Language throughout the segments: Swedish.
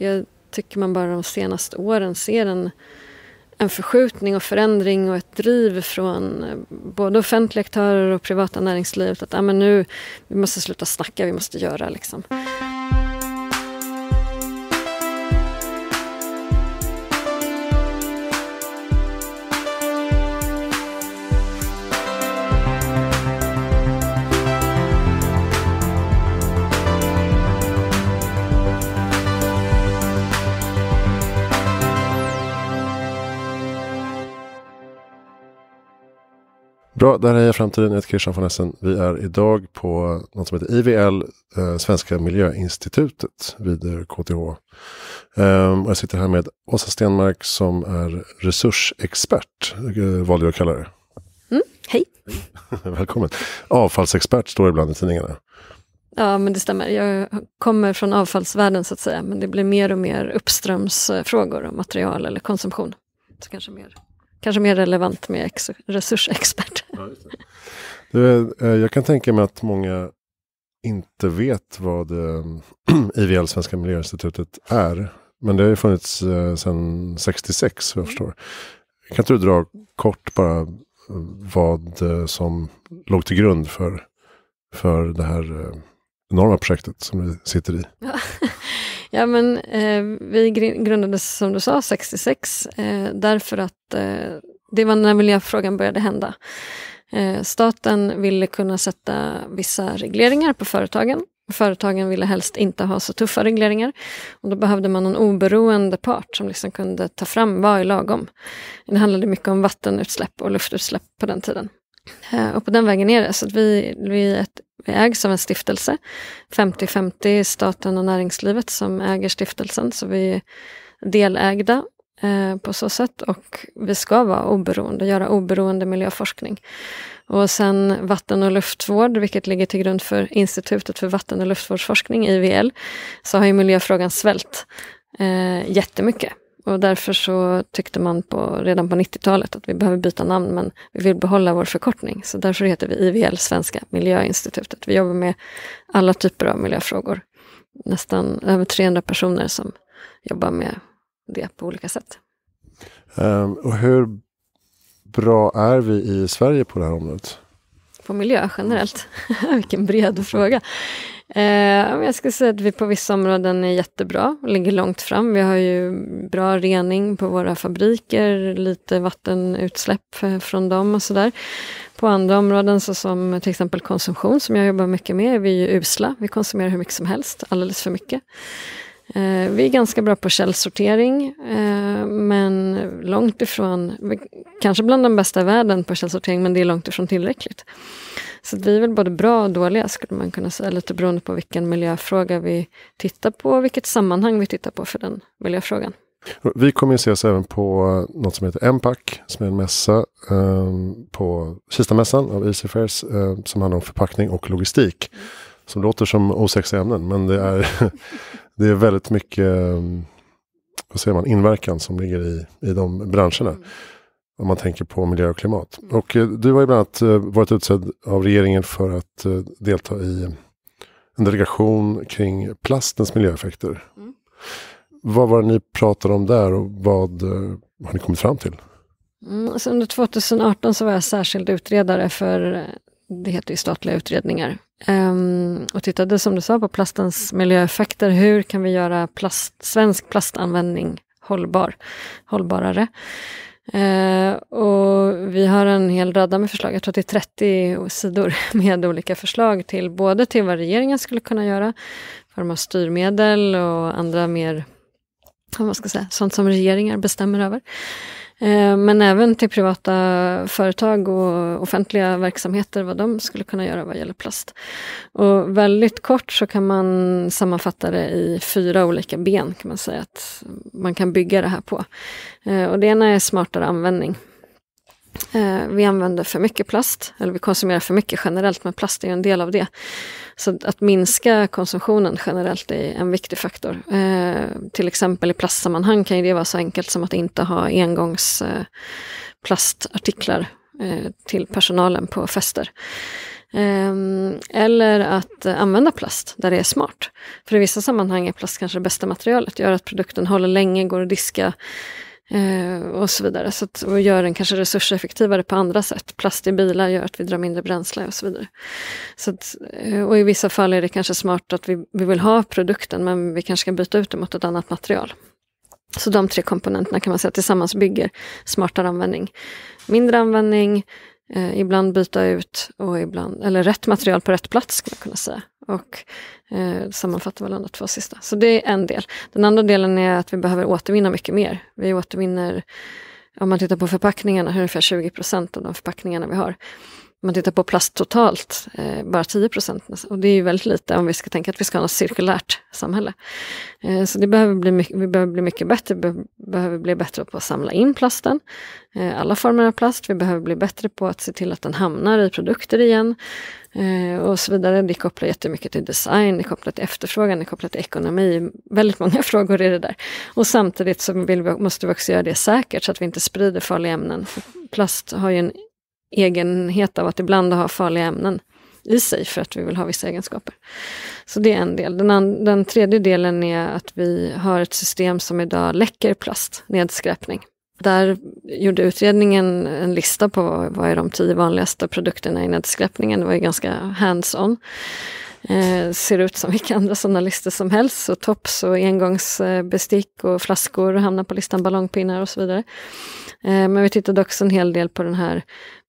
Jag tycker man bara de senaste åren ser en, en förskjutning och förändring och ett driv från eh, både offentliga aktörer och privata näringslivet att ah, men nu, vi måste sluta snacka, vi måste göra. Liksom. Bra, där är Framtiden. Jag heter Christian von Essen. Vi är idag på något som heter IVL, eh, Svenska Miljöinstitutet vid KTH. Ehm, och jag sitter här med Åsa Stenmark som är resursexpert, eh, valde jag att kalla det. Mm, hej! Välkommen! Avfallsexpert står det ibland i tidningarna. Ja, men det stämmer. Jag kommer från avfallsvärlden så att säga, men det blir mer och mer uppströmsfrågor om material eller konsumtion. Så kanske mer Kanske mer relevant med ex- resursexpert. du, eh, jag kan tänka mig att många inte vet vad eh, IVL, Svenska Miljöinstitutet, är. Men det har ju funnits eh, sedan 66, vad jag mm. förstår. Kan inte du dra kort bara vad som låg till grund för, för det här enorma projektet som vi sitter i? Ja. Ja, men eh, vi grundades som du sa 66 eh, därför att eh, det var när miljöfrågan började hända. Eh, staten ville kunna sätta vissa regleringar på företagen. Företagen ville helst inte ha så tuffa regleringar. Och då behövde man en oberoende part som liksom kunde ta fram vad är lagom. Det handlade mycket om vattenutsläpp och luftutsläpp på den tiden. Eh, och på den vägen är det. Så vi, vi, ett, vi ägs av en stiftelse. 50-50 staten och näringslivet som äger stiftelsen. Så vi är delägda eh, på så sätt. Och vi ska vara oberoende, göra oberoende miljöforskning. Och sen vatten och luftvård, vilket ligger till grund för Institutet för vatten och luftvårdsforskning, IVL, så har ju miljöfrågan svällt eh, jättemycket. Och därför så tyckte man på, redan på 90-talet att vi behöver byta namn men vi vill behålla vår förkortning. Så därför heter vi IVL, Svenska Miljöinstitutet. Vi jobbar med alla typer av miljöfrågor. Nästan över 300 personer som jobbar med det på olika sätt. Um, och hur bra är vi i Sverige på det här området? På miljö generellt? Vilken bred fråga. Eh, jag skulle säga att vi på vissa områden är jättebra, ligger långt fram. Vi har ju bra rening på våra fabriker, lite vattenutsläpp från dem och sådär. På andra områden, som till exempel konsumtion, som jag jobbar mycket med, är vi ju usla. Vi konsumerar hur mycket som helst, alldeles för mycket. Eh, vi är ganska bra på källsortering, eh, men långt ifrån, kanske bland de bästa i världen på källsortering, men det är långt ifrån tillräckligt. Så vi är väl både bra och dåliga, skulle man kunna säga, lite beroende på vilken miljöfråga vi tittar på och vilket sammanhang vi tittar på för den miljöfrågan. Vi kommer ju ses även på något som heter MPAC, som är en mässa eh, på Kistamässan av EasyFairs eh, som handlar om förpackning och logistik. Som låter som osexiga ämnen, men det är det är väldigt mycket eh, vad säger man, inverkan som ligger i, i de branscherna. Mm. Om man tänker på miljö och klimat. Mm. Och eh, du har ju bland annat eh, varit utsedd av regeringen för att delta i en delegation kring plastens miljöeffekter. Mm. Vad var det ni pratade om där och vad har ni kommit fram till? Mm, alltså under 2018 så var jag särskild utredare för, det heter ju statliga utredningar, Um, och tittade som du sa på plastens miljöeffekter. Hur kan vi göra plast, svensk plastanvändning hållbar, hållbarare? Uh, och vi har en hel radda med förslag, jag tror att det är 30 sidor med olika förslag till både till vad regeringen skulle kunna göra, form av styrmedel och andra mer, vad man ska säga, sånt som regeringar bestämmer över. Eh, men även till privata företag och offentliga verksamheter, vad de skulle kunna göra vad gäller plast. Och väldigt kort så kan man sammanfatta det i fyra olika ben kan man säga att man kan bygga det här på. Eh, och det ena är smartare användning. Eh, vi använder för mycket plast, eller vi konsumerar för mycket generellt, men plast är en del av det. Så att minska konsumtionen generellt är en viktig faktor. Eh, till exempel i plastsammanhang kan det vara så enkelt som att inte ha engångsplastartiklar eh, eh, till personalen på fester. Ehm, eller att använda plast där det är smart. För i vissa sammanhang är plast kanske det bästa materialet, gör att produkten håller länge, går att diska Eh, och så vidare. Så att, och gör den kanske resurseffektivare på andra sätt. Plast i bilar gör att vi drar mindre bränsle och så vidare. Så att, eh, och i vissa fall är det kanske smart att vi, vi vill ha produkten men vi kanske ska byta ut den mot ett annat material. Så de tre komponenterna kan man säga tillsammans bygger smartare användning. Mindre användning, eh, ibland byta ut och ibland, eller rätt material på rätt plats skulle man kunna säga och eh, sammanfatta varandra två sista. Så det är en del. Den andra delen är att vi behöver återvinna mycket mer. Vi återvinner, om man tittar på förpackningarna, ungefär 20 procent av de förpackningarna vi har man tittar på plast totalt, eh, bara 10 procent. Och det är ju väldigt lite om vi ska tänka att vi ska ha ett cirkulärt samhälle. Eh, så det behöver bli vi behöver bli mycket bättre, vi behöver bli bättre på att samla in plasten, eh, alla former av plast. Vi behöver bli bättre på att se till att den hamnar i produkter igen eh, och så vidare. Det kopplar jättemycket till design, det kopplar till efterfrågan, det kopplar till ekonomi. Väldigt många frågor är det där. Och samtidigt så vi, måste vi också göra det säkert så att vi inte sprider farliga ämnen. Plast har ju en egenhet av att ibland ha farliga ämnen i sig för att vi vill ha vissa egenskaper. Så det är en del. Den, den tredje delen är att vi har ett system som idag läcker plast, nedskräpning. Där gjorde utredningen en lista på vad, är de tio vanligaste produkterna i nedskräpningen. Det var ju ganska hands-on. Eh, ser ut som vilka andra sådana listor som helst. Så tops och engångsbestick och flaskor hamnar på listan, ballongpinnar och så vidare. Eh, men vi tittade också en hel del på den här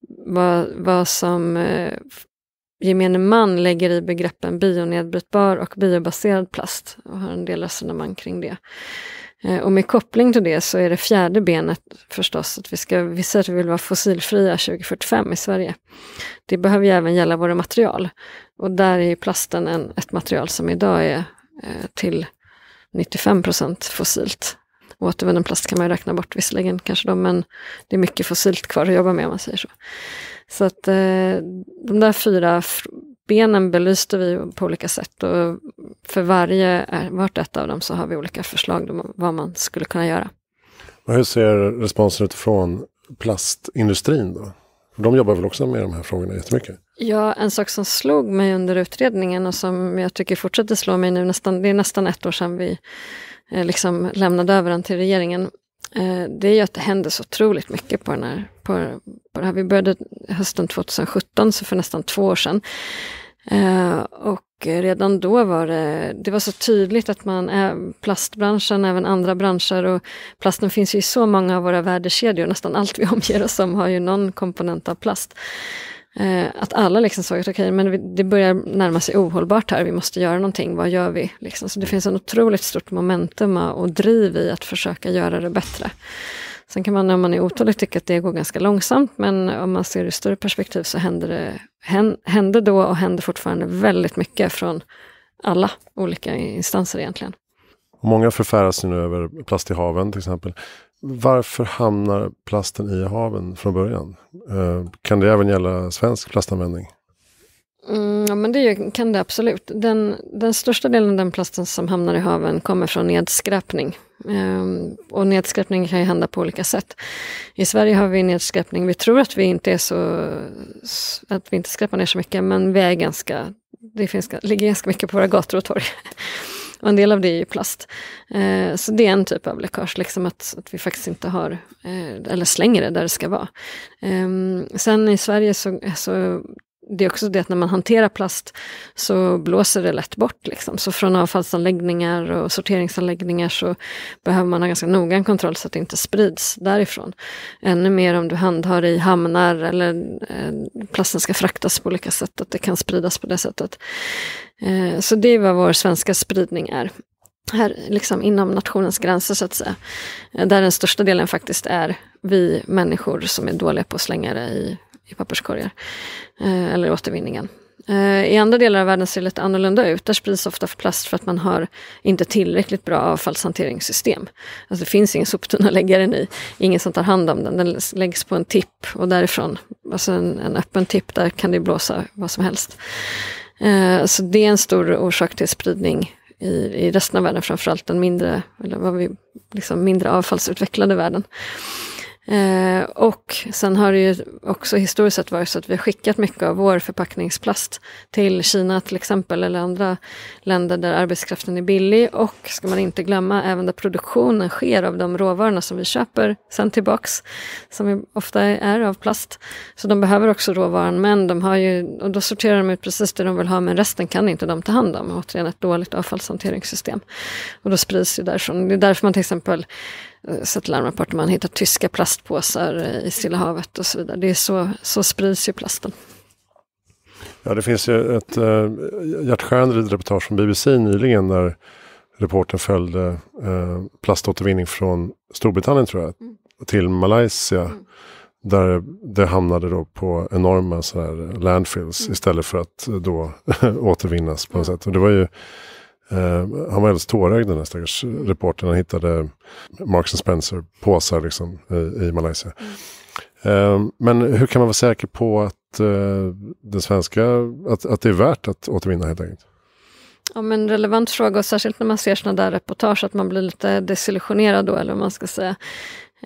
vad, vad som eh, gemene man lägger i begreppen bionedbrytbar och biobaserad plast och har en del resonemang kring det. Eh, och med koppling till det så är det fjärde benet förstås att vi, ska, visa att vi vill vara fossilfria 2045 i Sverige. Det behöver ju även gälla våra material. Och där är ju plasten en, ett material som idag är eh, till 95 fossilt. Återvunnen plast kan man ju räkna bort visserligen, kanske då, men det är mycket fossilt kvar att jobba med om man säger så. Så att eh, de där fyra benen belyste vi på olika sätt och för varje, eh, vart ett av dem så har vi olika förslag om vad man skulle kunna göra. Och hur ser responsen utifrån plastindustrin då? De jobbar väl också med de här frågorna jättemycket? Ja, en sak som slog mig under utredningen och som jag tycker fortsätter slå mig nu, nästan, det är nästan ett år sedan vi eh, liksom lämnade över den till regeringen, eh, det är ju att det händer så otroligt mycket på den här, på, på det här. Vi började hösten 2017, så för nästan två år sedan. Eh, och redan då var det, det var så tydligt att man, eh, plastbranschen, även andra branscher och plasten finns ju i så många av våra värdekedjor, nästan allt vi omger oss om har ju någon komponent av plast. Eh, att alla liksom såg att okej, okay, men det börjar närma sig ohållbart här, vi måste göra någonting, vad gör vi? Liksom. Så det mm. finns en otroligt stort momentum och driv i att försöka göra det bättre. Sen kan man när man är otålig tycka att det går ganska långsamt, men om man ser det i större perspektiv så händer det, hände då och händer fortfarande väldigt mycket från alla olika instanser egentligen. Och många förfäras nu över plast i haven till exempel. Varför hamnar plasten i haven från början? Eh, kan det även gälla svensk plastanvändning? Mm, ja, men det kan det absolut. Den, den största delen av den plasten som hamnar i haven kommer från nedskräpning. Ehm, och nedskräpning kan ju hända på olika sätt. I Sverige har vi nedskräpning, vi tror att vi inte är så, att vi inte skräpar ner så mycket, men vi är ganska, det finns, ligger ganska mycket på våra gator och torg. Och en del av det är ju plast. Eh, så det är en typ av läckage, liksom att, att vi faktiskt inte har, eh, eller slänger det där det ska vara. Eh, sen i Sverige så, så det är också det att när man hanterar plast så blåser det lätt bort. Liksom. Så från avfallsanläggningar och sorteringsanläggningar så behöver man ha ganska noggrann kontroll så att det inte sprids därifrån. Ännu mer om du handhar i hamnar eller eh, plasten ska fraktas på olika sätt, att det kan spridas på det sättet. Eh, så det är vad vår svenska spridning är här liksom inom nationens gränser så att säga. Eh, där den största delen faktiskt är vi människor som är dåliga på att slänga det i i papperskorgar. Eh, eller återvinningen. Eh, I andra delar av världen ser det lite annorlunda ut. Där sprids ofta plast för att man har inte tillräckligt bra avfallshanteringssystem. Alltså det finns ingen soptunna att lägga den i, ingen som tar hand om den. Den läggs på en tipp och därifrån, alltså en, en öppen tipp, där kan det blåsa vad som helst. Eh, så det är en stor orsak till spridning i, i resten av världen, framförallt den mindre, eller vad vi, liksom mindre avfallsutvecklade världen. Eh, och sen har det ju också historiskt sett varit så att vi har skickat mycket av vår förpackningsplast till Kina till exempel, eller andra länder där arbetskraften är billig. Och ska man inte glömma, även där produktionen sker av de råvarorna som vi köper sen tillbaks, som ofta är av plast. Så de behöver också råvaran, men de har ju, och då sorterar de ut precis det de vill ha, men resten kan inte de ta hand om. Återigen ett dåligt avfallshanteringssystem. Och då sprids det därifrån. Det är därför man till exempel Eh, sett larmrapporter, man hittar tyska plastpåsar eh, i Stilla havet och så vidare. Det är så, så sprids ju plasten. Ja, det finns ju ett äh, reportage från BBC nyligen där reporten följde äh, plaståtervinning från Storbritannien tror jag, mm. till Malaysia. Mm. Där det hamnade då på enorma så här landfills mm. istället för att då återvinnas på något mm. sätt. Och det var ju Uh, han var alldeles tårögd den här stackars reportern. Han hittade Marks Spencer-påsar liksom, i, i Malaysia. Mm. Uh, men hur kan man vara säker på att uh, eh, det svenska, att, att det är värt att återvinna helt enkelt? Ja, men relevant fråga och särskilt när man ser sådana där reportage att man blir lite desillusionerad då eller vad man ska säga.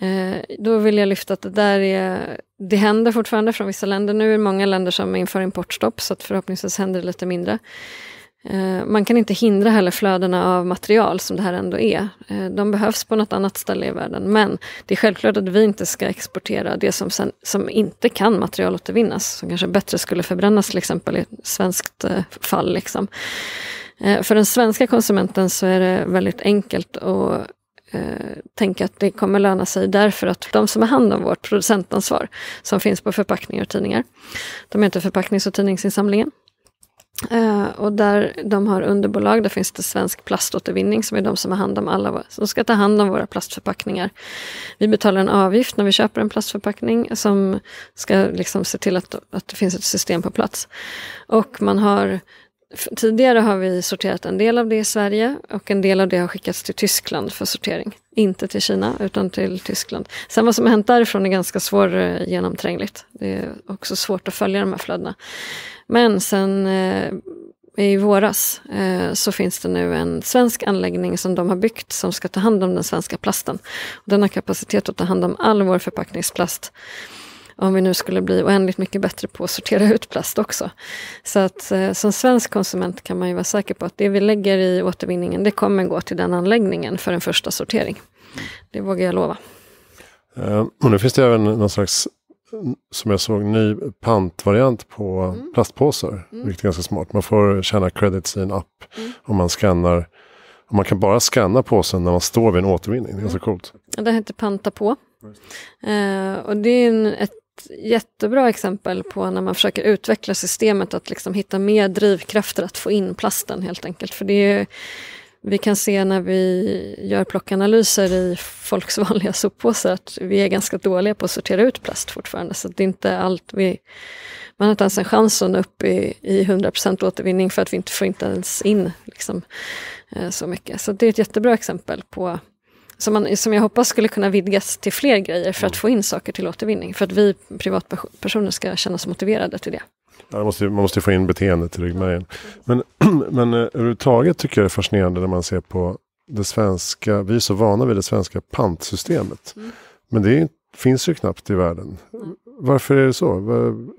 Eh, då vill jag lyfta att det där är, det händer fortfarande från vissa länder. Nu är det många länder som inför importstopp så att förhoppningsvis händer det lite mindre. Eh, man kan inte hindra heller flödena av material som det här ändå är. Eh, de behövs på något annat ställe i världen men det är självklart att vi inte ska exportera det som, sen, som inte kan materialåtervinnas, som kanske bättre skulle förbrännas till exempel i ett svenskt eh, fall. Liksom. För den svenska konsumenten så är det väldigt enkelt att tänka att det kommer löna sig därför att de som har hand om vårt producentansvar, som finns på förpackningar och tidningar, de heter Förpacknings och tidningsinsamlingen, Eh, och där de har underbolag, där finns det Svensk Plaståtervinning som är de som har hand om alla, som ska ta hand om våra plastförpackningar. Vi betalar en avgift när vi köper en plastförpackning som ska liksom se till att, att det finns ett system på plats. Och man har Tidigare har vi sorterat en del av det i Sverige och en del av det har skickats till Tyskland för sortering. Inte till Kina, utan till Tyskland. Sen vad som hänt därifrån är ganska svårgenomträngligt. Eh, det är också svårt att följa de här flödena. Men sen eh, i våras eh, så finns det nu en svensk anläggning som de har byggt som ska ta hand om den svenska plasten. Den har kapacitet att ta hand om all vår förpackningsplast om vi nu skulle bli oändligt mycket bättre på att sortera ut plast också. Så att eh, som svensk konsument kan man ju vara säker på att det vi lägger i återvinningen, det kommer gå till den anläggningen för en första sortering. Det vågar jag lova. Eh, och nu finns det även någon slags, som jag såg, ny pantvariant på mm. plastpåsar, mm. vilket är ganska smart. Man får tjäna credits i en app mm. om man skannar och man kan bara skanna påsen när man står vid en återvinning. Det är ganska mm. coolt. Det heter Panta på. Eh, och det är en, ett jättebra exempel på när man försöker utveckla systemet, att liksom hitta mer drivkrafter att få in plasten helt enkelt. För det är, vi kan se när vi gör plockanalyser i folks vanliga soppåsar att vi är ganska dåliga på att sortera ut plast fortfarande. Så det är inte allt vi, man har inte ens en chans att nå upp i, i 100% återvinning för att vi inte får inte ens in liksom, eh, så mycket. Så det är ett jättebra exempel på som, man, som jag hoppas skulle kunna vidgas till fler grejer för att mm. få in saker till återvinning. För att vi privatpersoner ska känna oss motiverade till det. Man måste, man måste få in beteendet i ryggmärgen. Men, men eh, överhuvudtaget tycker jag det är fascinerande när man ser på det svenska, vi är så vana vid det svenska pantsystemet. Mm. Men det finns ju knappt i världen. Mm. Varför är det så?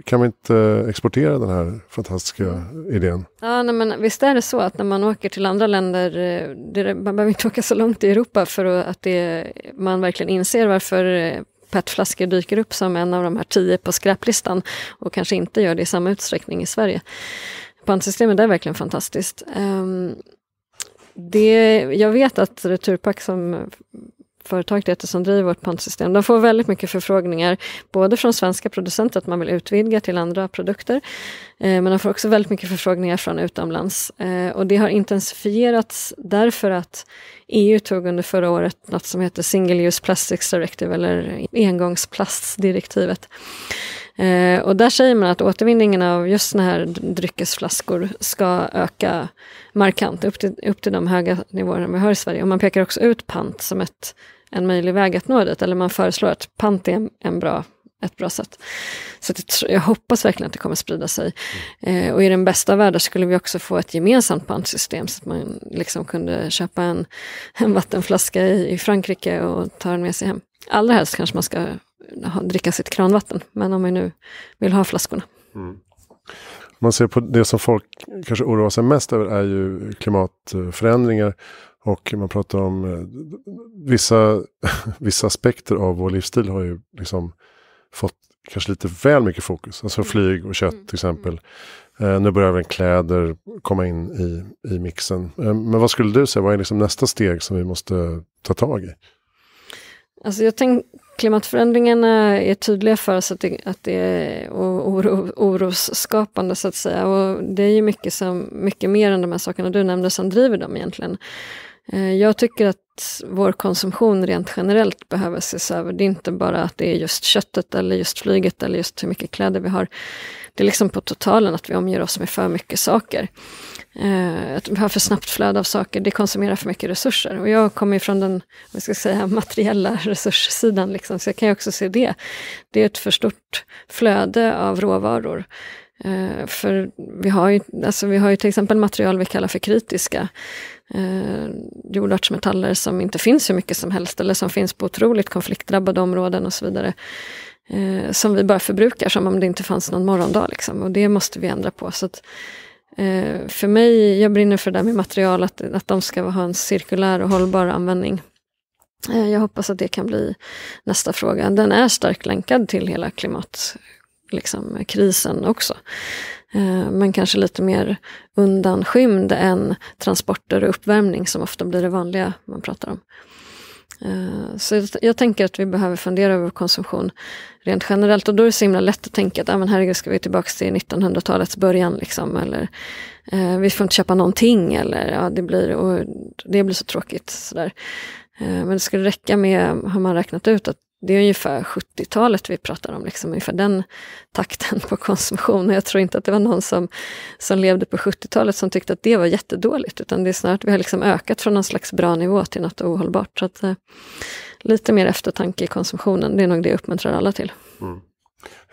Kan vi inte exportera den här fantastiska idén? Ja, nej, men visst är det så att när man åker till andra länder, eh, det, man behöver inte åka så långt i Europa för att det, man verkligen inser varför eh, petflaskor dyker upp som en av de här tio på skräplistan och kanske inte gör det i samma utsträckning i Sverige. Pantsystemet är verkligen fantastiskt. Um, det, jag vet att Returpack som företaget heter som driver vårt pantsystem. De får väldigt mycket förfrågningar, både från svenska producenter, att man vill utvidga till andra produkter, eh, men de får också väldigt mycket förfrågningar från utomlands. Eh, och det har intensifierats därför att EU tog under förra året något som heter Single Use Plastics Directive, eller engångsplastdirektivet. Eh, och där säger man att återvinningen av just såna här dryckesflaskor ska öka markant, upp till, upp till de höga nivåerna vi har i Sverige. Och man pekar också ut pant som ett, en möjlig väg att nå dit, eller man föreslår att pant är en, en bra ett bra sätt. Så det, jag hoppas verkligen att det kommer sprida sig. Eh, och i den bästa av världar skulle vi också få ett gemensamt pantsystem så att man liksom kunde köpa en, en vattenflaska i, i Frankrike och ta den med sig hem. Allra helst kanske man ska dricka sitt kranvatten. Men om man nu vill ha flaskorna. Mm. Man ser på det som folk kanske oroar sig mest över är ju klimatförändringar. Och man pratar om eh, vissa, vissa aspekter av vår livsstil har ju liksom fått kanske lite väl mycket fokus. Alltså mm. flyg och kött mm. till exempel. Mm. Eh, nu börjar även kläder komma in i, i mixen. Eh, men vad skulle du säga, vad är liksom nästa steg som vi måste ta tag i? Alltså jag tänk, klimatförändringarna är tydliga för oss att det, att det är oro, orosskapande så att säga. Och det är ju mycket, som, mycket mer än de här sakerna du nämnde som driver dem egentligen. Eh, jag tycker att vår konsumtion rent generellt behöver ses över. Det är inte bara att det är just köttet eller just flyget eller just hur mycket kläder vi har. Det är liksom på totalen att vi omger oss med för mycket saker. Eh, att vi har för snabbt flöde av saker, det konsumerar för mycket resurser. Och jag kommer ju från den vad ska jag säga, materiella resurssidan, liksom, så jag kan ju också se det. Det är ett för stort flöde av råvaror. Eh, för vi har, ju, alltså vi har ju till exempel material vi kallar för kritiska. Eh, jordartsmetaller som inte finns hur mycket som helst, eller som finns på otroligt konfliktdrabbade områden och så vidare eh, som vi bara förbrukar som om det inte fanns någon morgondag. Liksom. Och det måste vi ändra på. Så att, eh, för mig, jag brinner för det där med material, att, att de ska ha en cirkulär och hållbar användning. Eh, jag hoppas att det kan bli nästa fråga. Den är starkt länkad till hela klimatkrisen liksom, också. Eh, men kanske lite mer undanskymd än transporter och uppvärmning som ofta blir det vanliga man pratar om. Eh, så jag tänker att vi behöver fundera över konsumtion rent generellt. Och då är det så himla lätt att tänka att ah, men herregud, ska vi tillbaka till 1900-talets början? Liksom, eller eh, vi får inte köpa någonting. Eller, ja, det, blir, och det blir så tråkigt. Sådär. Eh, men det skulle räcka med, har man räknat ut, att det är ungefär 70-talet vi pratar om, liksom, ungefär den takten på konsumtion. Jag tror inte att det var någon som, som levde på 70-talet som tyckte att det var jättedåligt, utan det är snarare att vi har liksom ökat från någon slags bra nivå till något ohållbart. Så att, eh, lite mer eftertanke i konsumtionen, det är nog det jag uppmuntrar alla till. Mm.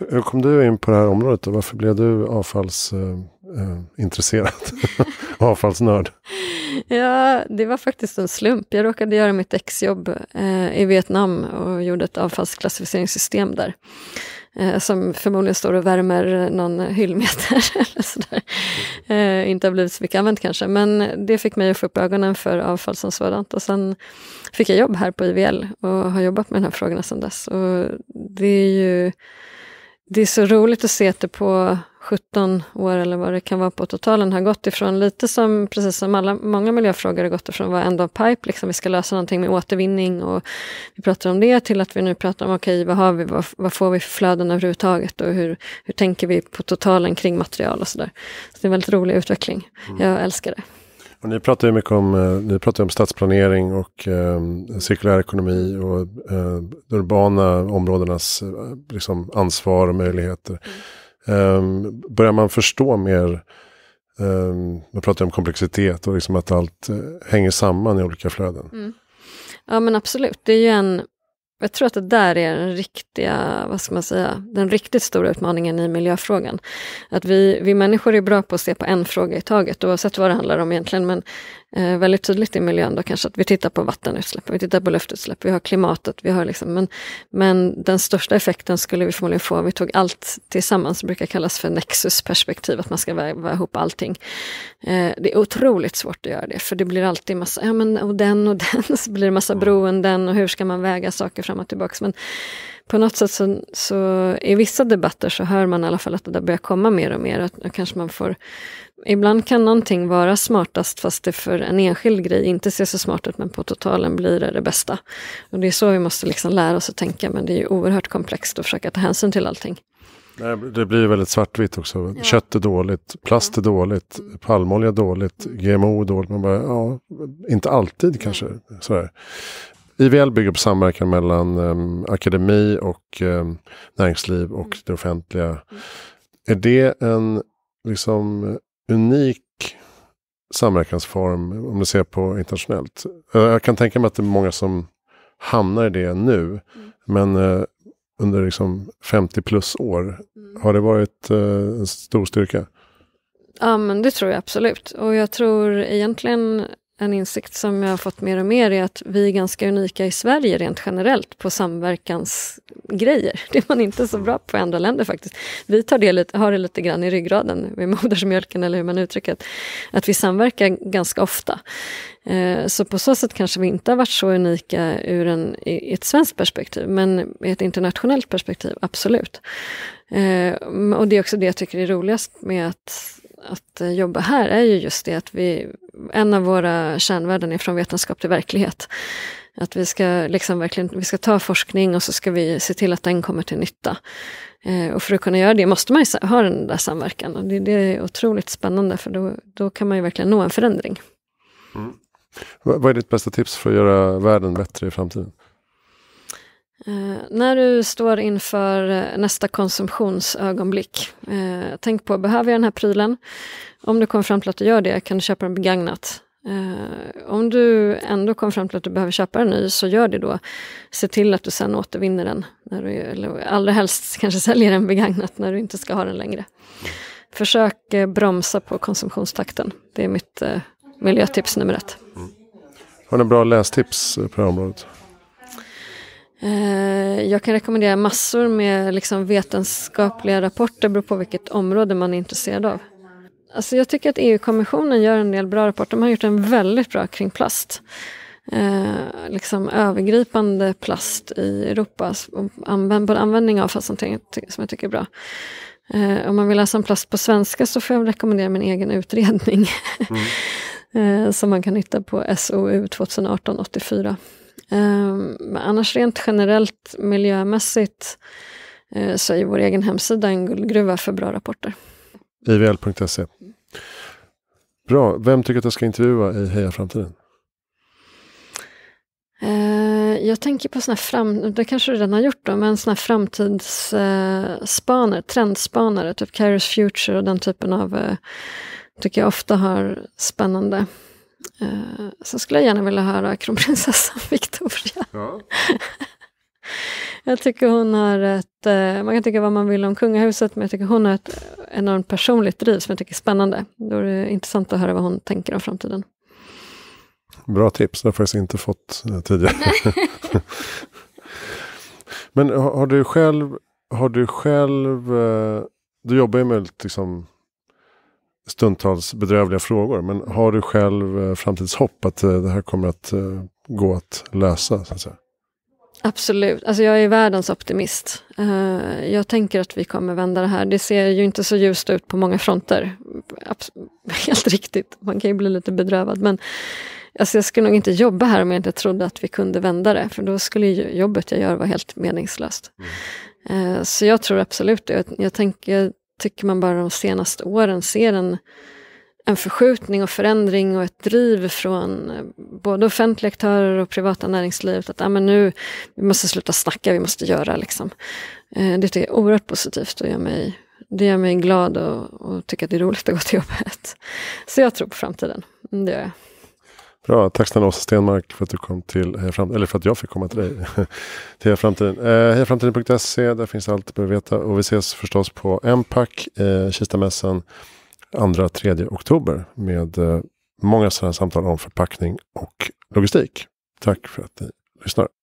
Hur kom du in på det här området och varför blev du avfallsintresserad? Eh, eh, avfallsnörd? ja, det var faktiskt en slump. Jag råkade göra mitt exjobb eh, i Vietnam och gjorde ett avfallsklassificeringssystem där. Eh, som förmodligen står och värmer någon hyllmeter eller sådär. Eh, inte har blivit så mycket använt kanske, men det fick mig att få upp ögonen för avfall som sådant. Och sen fick jag jobb här på IVL och har jobbat med de här frågorna sedan dess. Och det är ju det är så roligt att se att det på 17 år eller vad det kan vara på totalen har gått ifrån lite som, precis som alla, många miljöfrågor har gått ifrån vad end of pipe, liksom, vi ska lösa någonting med återvinning och vi pratar om det till att vi nu pratar om okej, okay, vad har vi, vad, vad, får vi för flöden överhuvudtaget och hur, hur tänker vi på totalen kring material och sådär. Så det är en väldigt rolig utveckling. Mm. Jag älskar det. Och ni pratar ju mycket om, eh, ni pratar om stadsplanering och eh, cirkulär ekonomi och eh, de urbana områdenas eh, liksom ansvar och möjligheter. Mm. Ehm, börjar man förstå mer, um, jag pratar om komplexitet och liksom att allt uh, hänger samman i olika flöden. Mm. Ja men absolut, det är ju en, jag tror att det där är den riktiga, vad ska man säga, den riktigt stora utmaningen i miljöfrågan. Att vi, vi människor är bra på att se på en fråga i taget, oavsett vad det handlar om egentligen, men eh, väldigt tydligt i miljön då kanske att vi tittar på vattenutsläpp, vi tittar på luftutsläpp, vi har klimatet, vi har liksom, men, men den största effekten skulle vi förmodligen få om vi tog allt tillsammans, det brukar kallas för nexusperspektiv, att man ska väva ihop allting. Eh, det är otroligt svårt att göra det, för det blir alltid massa, ja men och den och den, så blir det massa beroenden och hur ska man väga saker fram och tillbaks. Men på något sätt så, så, i vissa debatter så hör man i alla fall att det där börjar komma mer och mer. Att kanske man får, ibland kan någonting vara smartast fast det för en enskild grej inte ser så smart ut men på totalen blir det det bästa. Och det är så vi måste liksom lära oss att tänka men det är ju oerhört komplext att försöka ta hänsyn till allting. Det blir väldigt svartvitt också. Ja. Kött är dåligt, plast är dåligt, palmolja är dåligt, mm. GMO är dåligt. Man bara, ja, inte alltid kanske. Sådär. IVL bygger på samverkan mellan um, akademi och um, näringsliv och mm. det offentliga. Mm. Är det en liksom unik samverkansform om du ser på internationellt? Eh, jag kan tänka mig att det är många som hamnar i det nu. Mm. Men uh, under liksom 50 plus år, mm. har det varit uh, en stor styrka? Ja, men det tror jag absolut. Och jag tror egentligen en insikt som jag har fått mer och mer är att vi är ganska unika i Sverige rent generellt på samverkansgrejer. Det är man inte så bra på i andra länder faktiskt. Vi tar det, lite, har det lite grann i ryggraden, med modersmjölken eller hur man uttrycker det, att vi samverkar ganska ofta. Eh, så på så sätt kanske vi inte har varit så unika ur en, i ett svenskt perspektiv, men i ett internationellt perspektiv, absolut. Eh, och det är också det jag tycker är roligast med att att eh, jobba här är ju just det att vi, en av våra kärnvärden är från vetenskap till verklighet. Att vi ska, liksom verkligen, vi ska ta forskning och så ska vi se till att den kommer till nytta. Eh, och för att kunna göra det måste man ju ha den där samverkan och det, det är otroligt spännande för då, då kan man ju verkligen nå en förändring. Mm. Vad är ditt bästa tips för att göra världen bättre i framtiden? Eh, när du står inför eh, nästa konsumtionsögonblick, eh, tänk på, behöver jag den här prylen? Om du kommer fram till att du gör det, kan du köpa den begagnat? om du ändå kommer fram till att du behöver köpa en ny, så gör det då. Se till att du sen återvinner den, när du, eller allra helst kanske säljer den begagnat när du inte ska ha den längre. Försök bromsa på konsumtionstakten. Det är mitt miljötips nummer ett. Mm. Har ni bra lästips på det här området? Eh, jag kan rekommendera massor med liksom vetenskapliga rapporter, beror på vilket område man är intresserad av. Alltså jag tycker att EU-kommissionen gör en del bra rapporter. De har gjort en väldigt bra kring plast. Eh, liksom övergripande plast i Europa, använd, både användning av avfallshantering som jag tycker är bra. Eh, om man vill läsa om plast på svenska så får jag rekommendera min egen utredning mm. eh, som man kan hitta på SOU 2018 84. Ehm, men annars rent generellt miljömässigt eh, så är vår egen hemsida en guldgruva för bra rapporter. IVL.se. Bra. Vem tycker att jag ska intervjua i Heja Framtiden? Eh, jag tänker på såna här fram, det kanske du redan har gjort då, men såna här framtidsspanare, trendspanare, typ Kairos Future och den typen av, eh, tycker jag ofta har spännande Eh, så skulle jag gärna vilja höra kronprinsessan Victoria. Ja. jag tycker hon har ett, eh, man kan tycka vad man vill om kungahuset, men jag tycker hon har ett enormt personligt driv som jag tycker är spännande. Då är det intressant att höra vad hon tänker om framtiden. Bra tips, det har jag faktiskt inte fått eh, tidigare. men har, har du själv, har du själv, eh, du jobbar ju med liksom stundtals bedrövliga frågor. Men har du själv eh, framtidshopp att eh, det här kommer att eh, gå att lösa? Så att säga? Absolut. Alltså jag är världens optimist. Jag tänker att vi kommer vända det här. Det ser ju inte så ljust ut på många fronter. Helt riktigt, man kan ju bli lite bedrövad. Men alltså jag skulle nog inte jobba här om jag inte trodde att vi kunde vända det, för då skulle jobbet jag gör vara helt meningslöst. Mm. Så jag tror absolut det. Jag, tänker, tycker man bara de senaste åren ser en, en förskjutning och förändring och ett driv från eh, både offentliga aktörer och privata näringslivet att ah, men nu vi måste sluta snacka, vi måste göra. Liksom. Eh, det är oerhört positivt och gör mig, det gör mig glad och, och tycker att det är roligt att gå till jobbet. Så jag tror på framtiden, mm, det gör jag. Bra, tack snälla Åsa Stenmark för att, du kom till, Heja eh, framtiden. eller för att jag fick komma till dig. till Heja Framtiden. Eh, Hejaframtiden.se, där finns allt du behöver veta. Och vi ses förstås på Empac, eh, Kistamässan, 2-3 oktober. Med eh, många sådana samtal om förpackning och logistik. Tack för att ni lyssnar.